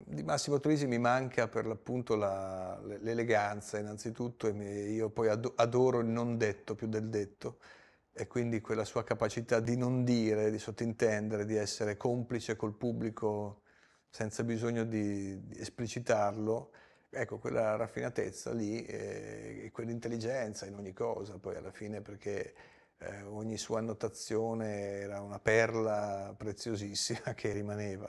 Di Massimo Troisi mi manca per l'appunto l'eleganza innanzitutto e io poi adoro il non detto più del detto e quindi quella sua capacità di non dire, di sottintendere, di essere complice col pubblico senza bisogno di, di esplicitarlo, ecco quella raffinatezza lì eh, e quell'intelligenza in ogni cosa poi alla fine perché eh, ogni sua annotazione era una perla preziosissima che rimaneva.